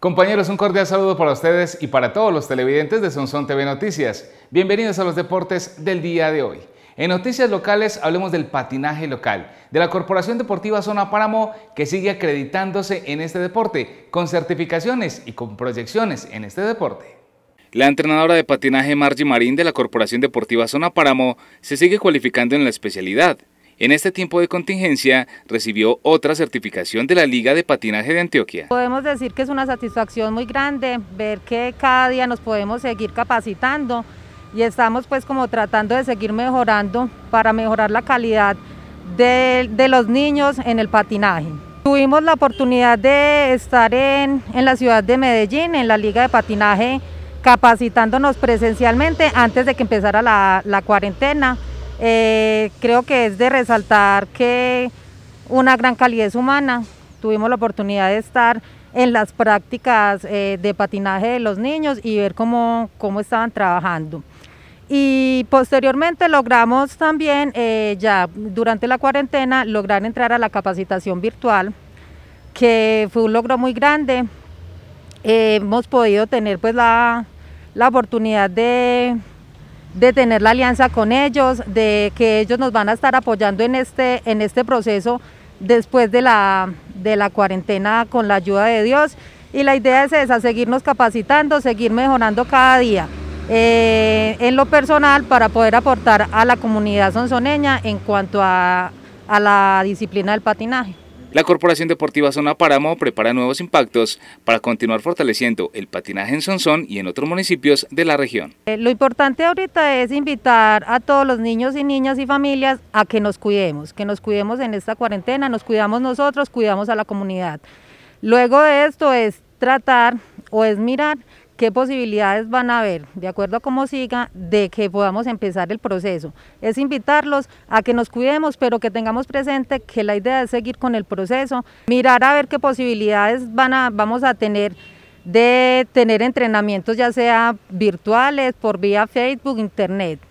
Compañeros, un cordial saludo para ustedes y para todos los televidentes de Sonson TV Noticias. Bienvenidos a los deportes del día de hoy. En noticias locales hablemos del patinaje local, de la Corporación Deportiva Zona Páramo que sigue acreditándose en este deporte, con certificaciones y con proyecciones en este deporte. La entrenadora de patinaje Margie Marín de la Corporación Deportiva Zona Páramo se sigue cualificando en la especialidad. En este tiempo de contingencia recibió otra certificación de la Liga de Patinaje de Antioquia. Podemos decir que es una satisfacción muy grande ver que cada día nos podemos seguir capacitando y estamos pues como tratando de seguir mejorando para mejorar la calidad de, los niños en el patinaje. Tuvimos la oportunidad de estar en, la ciudad de Medellín, en la Liga de Patinaje, capacitándonos presencialmente antes de que empezara la cuarentena. Eh, creo que es de resaltar que una gran calidez humana, tuvimos la oportunidad de estar en las prácticas eh, de patinaje de los niños y ver cómo, estaban trabajando. Y posteriormente logramos también, eh, ya durante la cuarentena, lograr entrar a la capacitación virtual, que fue un logro muy grande. hemos podido tener pues la oportunidad de de tener la alianza con ellos, de que ellos nos van a estar apoyando en este, en este proceso después de la, de la cuarentena con la ayuda de Dios. Y la idea es esa, seguirnos capacitando, seguir mejorando cada día eh, en lo personal para poder aportar a la comunidad sonsoneña en cuanto a la disciplina del patinaje. La Corporación Deportiva Zona Páramo prepara nuevos impactos para continuar fortaleciendo el patinaje en Sonsón y en otros municipios de la región. Eh, lo importante ahorita es invitar a todos los niños y niñas y familias a que nos cuidemos, que nos cuidemos en esta cuarentena, nos cuidamos nosotros, cuidamos a la comunidad. Luego de esto es tratar o es mirar qué posibilidades van a haber, de acuerdo a cómo siga, de que podamos empezar el proceso. Es invitarlos a que nos cuidemos, pero que tengamos presente que la idea es seguir con el proceso, mirar a ver qué posibilidades van a, vamos a tener de tener entrenamientos ya sea virtuales, por vía Facebook, internet.